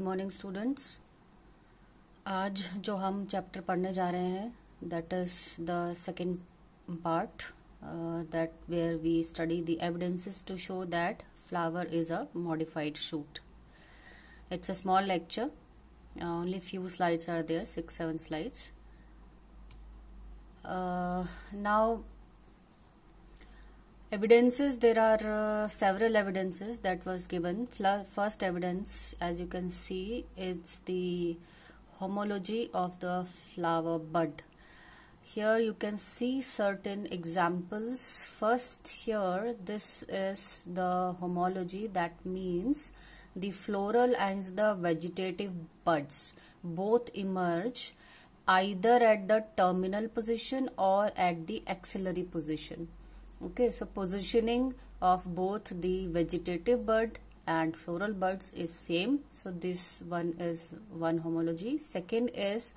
Good morning students आज जो हम चैप्टर पढ़ने जा रहे हैं that is the second part that where we study the evidences to show that flower is a modified shoot it's a small lecture only few slides are there six seven slides now evidences there are uh, several evidences that was given first evidence as you can see it's the homology of the flower bud here you can see certain examples first here this is the homology that means the floral and the vegetative buds both emerge either at the terminal position or at the axillary position okay so positioning of both the vegetative bud and floral buds is same so this one is one homology second is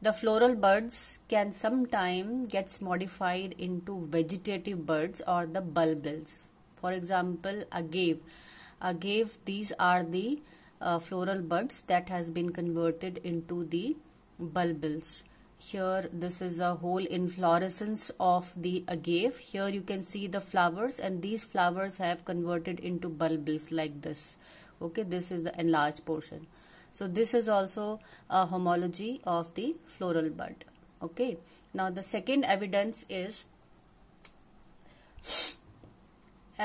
the floral buds can sometime gets modified into vegetative buds or the bulbils for example agave agave these are the uh, floral buds that has been converted into the bulbils here this is a whole inflorescence of the agave here you can see the flowers and these flowers have converted into bulbils like this okay this is the enlarged portion so this is also a homology of the floral bud okay now the second evidence is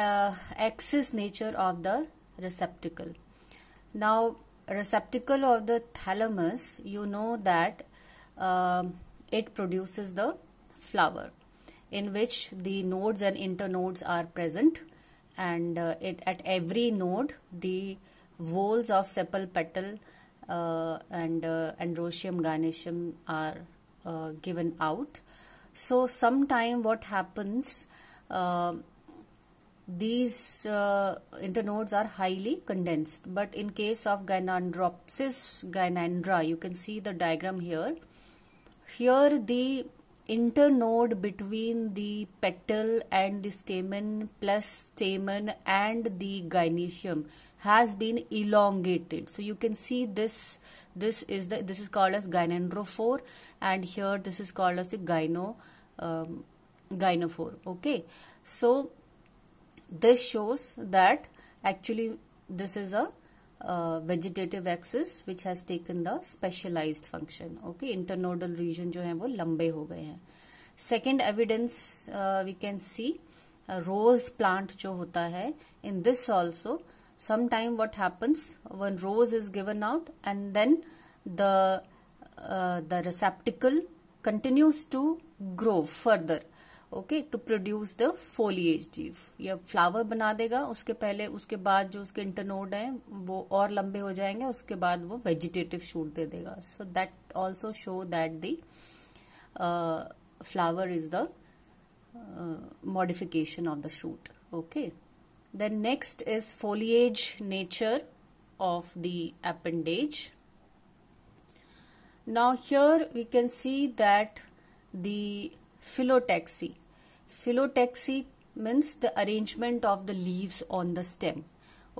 uh, axis nature of the receptacle now receptacle of the thalamus you know that uh, it produces the flower in which the nodes and internodes are present and uh, it, at every node the whorls of sepal petal uh, and uh, androsium gynoecium are uh, given out so sometime what happens um, these uh, internodes are highly condensed but in case of gynandropsis gynandra you can see the diagram here here the internode between the petal and the stamen plus stamen and the gynecium has been elongated so you can see this this is the this is called as gynandrophore and here this is called as the gyno um, gynophore okay so this shows that actually this is a uh, vegetative axis which has taken the specialized function okay internodal region जो है वो लंबे हो गए हैं second evidence uh, we can see uh, rose plant जो होता है in this also sometime what happens when rose is given out and then the uh, the receptacle continues to grow further okay to produce the foliage जीव या flower बना देगा उसके पहले उसके बाद जो उसके इंटरनोड है वो और लंबे हो जाएंगे उसके बाद वो वेजिटेटिव शूट दे देगा so that also show that the flower is the modification of the shoot okay then next is foliage nature of the appendage now here we can see that the phyllotaxy phyllotaxy means the arrangement of the leaves on the stem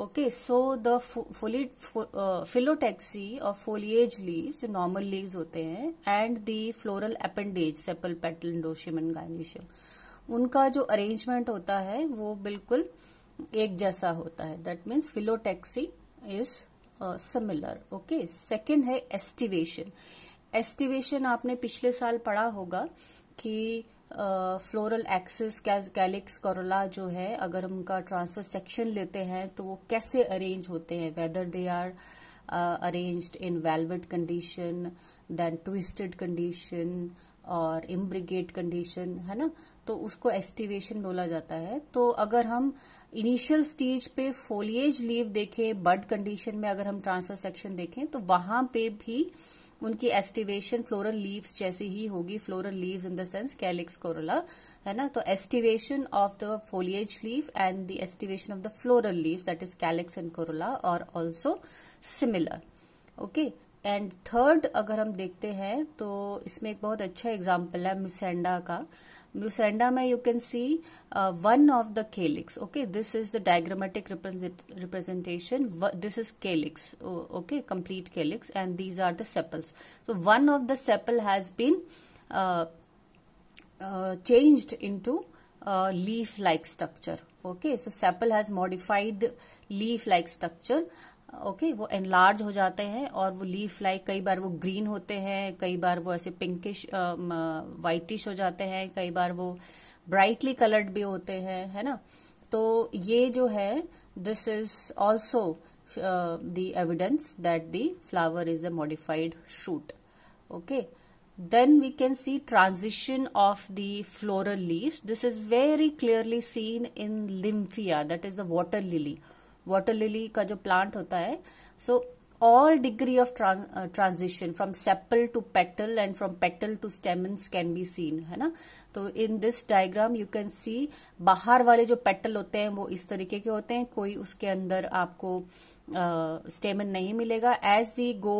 okay so the foli phyllotaxy और foliage leaf जो normal leaves होते हैं and the floral appendage sepal petal androecium and gynoecium उनका जो arrangement होता है वो बिल्कुल एक जैसा होता है that means phyllotaxy is similar okay second है एस्टिवेशन एस्टिवेशन आपने पिछले साल पढ़ा होगा कि फ्लोरल एक्सिस गैलिक्स कोरोला जो है अगर हम उनका ट्रांसफर सेक्शन लेते हैं तो वो कैसे अरेंज होते हैं whether they are arranged in valvate condition then twisted condition और इम्ब्रिगेट कंडीशन है ना तो उसको एस्टिवेशन बोला जाता है तो अगर हम इनिशियल स्टेज पे फोलिएज लीव देखें बर्ड कंडीशन में अगर हम ट्रांसफर सेक्शन देखें तो वहां पे भी uh, उनकी एस्टिवेशन फ्लोरल लीव्स जैसी ही होगी floral leaves in the sense calyx corolla है ना तो aestivation of the foliage leaf and the aestivation of the floral leaves that is calyx and corolla are also similar okay and third अगर हम देखते हैं तो इसमें एक बहुत अच्छा एग्जाम्पल है मिसेंडा का Lucenda you can see uh, one of the calyx. Okay, this is the diagrammatic represent representation. This is calyx. okay, complete calyx, and these are the sepals. So one of the sepal has been uh, uh, changed into uh, leaf-like structure. Okay, so sepal has modified leaf-like structure okay वो enlarge हो जाते हैं और वो leaf like कई बार वो green होते हैं कई बार वो ऐसे पिंकिश वाइटिश um, uh, हो जाते हैं कई बार वो ब्राइटली कलर्ड भी होते हैं है ना तो ये जो है this is also the evidence that the flower is the modified shoot okay then we can see transition of the floral leaf this is very clearly seen in Nymphaea that is the water lily water lily का जो plant होता है so all degree of transition from sepal to petal and from petal to stamens can be seen है ना तो in this diagram you can see बाहर वाले जो पेटल होते हैं वो इस तरीके के होते हैं कोई उसके अंदर आपको स्टेमन नहीं मिलेगा as we go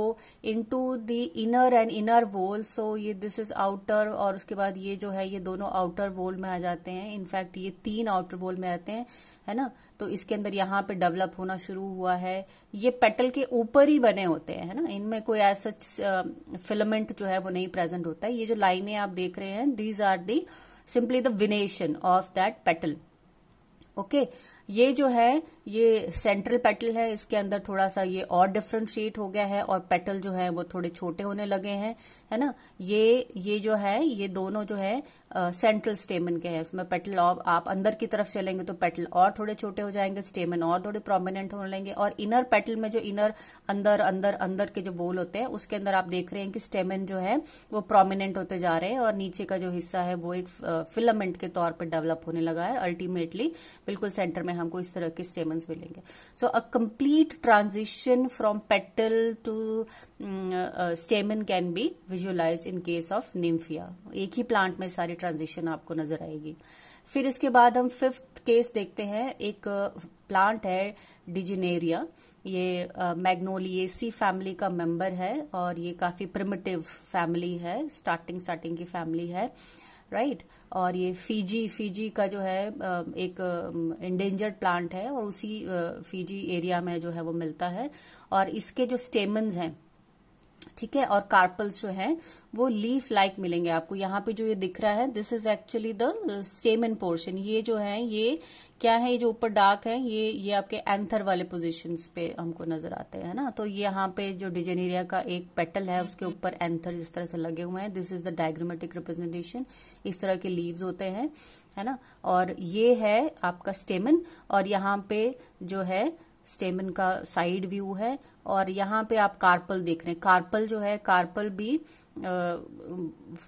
into the inner and inner whorl so ये दिस इज आउटर और उसके बाद ये जो है ये दोनों आउटर वोल में आ जाते हैं इनफैक्ट ये तीन आउटर वोल में आते हैं है ना तो इसके अंदर यहाँ पे डेवलप होना शुरू हुआ है ये पेटल के ऊपर ही बने होते हैं है ना इनमें कोई ऐसा फिलामेंट जो है वो नहीं प्रेजेंट होता है ये जो लाइने आप देख रहे हैं these are the simply the venation of that petal okay ये जो है ये सेंट्रल पेटल है इसके अंदर थोड़ा सा ये और डिफ्रेंशिएट हो गया है और पेटल जो है वो थोड़े छोटे होने लगे हैं है ना ये ये जो है ये दोनों जो है सेंट्रल स्टेमन के हैं इसमें पेटल और आप अंदर की तरफ चलेंगे तो पेटल और थोड़े छोटे हो जाएंगे स्टेमन और थोड़े प्रोमिनेंट होने लेंगे और इनर पेटल में जो इनर अंदर अंदर अंदर के जो बोल होते हैं उसके अंदर आप देख रहे हैं कि स्टेमन जो है वो प्रोमिनेंट होते जा रहे हैं और नीचे का जो हिस्सा है वो एक फिलामेंट के तौर पर डेवलप होने लगा है अल्टीमेटली बिल्कुल सेंटर में हमको इस तरह के स्टेमन्स मिलेंगे so a complete transition from petal to stamen can be visualise in case of Nymphaea एक ही प्लांट में सारी ट्रांजिशन आपको नजर आएगी फिर इसके बाद हम फिफ्थ केस देखते हैं एक प्लांट uh, है डिजिनेरिया ये मैग्नोलिएसी uh, फैमिली का मेंबर है और ये काफी प्रिमिटिव फैमिली है स्टार्टिंग स्टार्टिंग की फैमिली है राइट right? और ये फीजी फीजी का जो है एक इंडेंजर्ड प्लांट है और उसी फीजी एरिया में जो है वो मिलता है और इसके जो स्टेमन्स हैं ठीक है और कार्पल्स जो है वो लीफ लाइक -like मिलेंगे आपको यहाँ पे जो ये दिख रहा है this is actually the stamen portion ये जो है ये क्या है ये जो ऊपर डार्क है ये ये आपके एंथर वाले पोजिशन पे हमको नजर आते हैं ना तो ये यहाँ पे जो डिजेनेरिया का एक पेटल है उसके ऊपर एंथर जिस तरह से लगे हुए हैं this is the diagrammatic representation इस तरह के लीव्स होते हैं है ना और ये है आपका स्टेमन और यहाँ पे जो है स्टेमिन का साइड व्यू है और यहाँ पे आप कार्पल देख रहे हैं कार्पल जो है कार्पल भी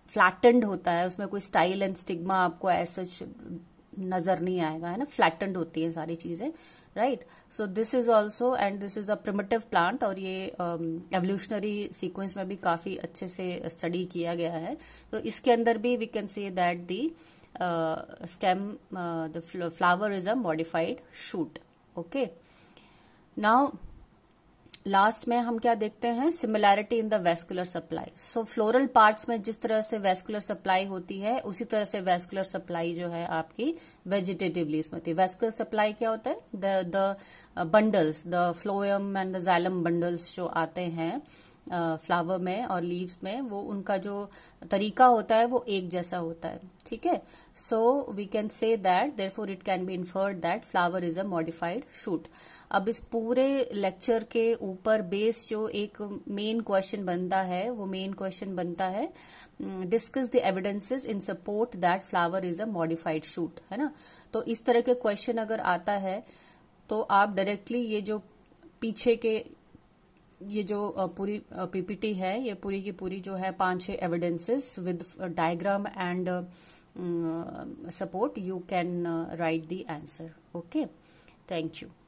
फ्लैटेंड होता है उसमें कोई स्टाइल एंड स्टिग्मा आपको ऐसे नजर नहीं आएगा है ना फ्लैटेंड होती है सारी चीजें right so this is also and this is a primitive plant और ये एवोल्यूशनरी um, सीक्वेंस में भी काफी अच्छे से स्टडी किया गया है तो इसके अंदर भी we can see that the stem the flower is a modified shoot okay now last में हम क्या देखते हैं similarity in the vascular supply so floral parts में जिस तरह से वेस्कुलर सप्लाई होती है उसी तरह से वेस्कुलर सप्लाई जो है आपकी वेजिटेटिवली इसमें होती है वेस्कुलर सप्लाई क्या होता है the the bundles the phloem and the xylem bundles जो आते हैं फ्लावर uh, में और लीव्स में वो उनका जो तरीका होता है वो एक जैसा होता है ठीक है so we can say that therefore it can be inferred that flower is a modified shoot अब इस पूरे लेक्चर के ऊपर बेस जो एक मेन क्वेश्चन बनता है वो मेन क्वेश्चन बनता है discuss the evidences in support that flower is a modified shoot है ना तो इस तरह के क्वेश्चन अगर आता है तो आप डायरेक्टली ये जो पीछे के ये जो पूरी पीपीटी है ये पूरी की पूरी जो है पांच छह evidences with diagram and Mm, uh, support you can uh, write the answer okay thank you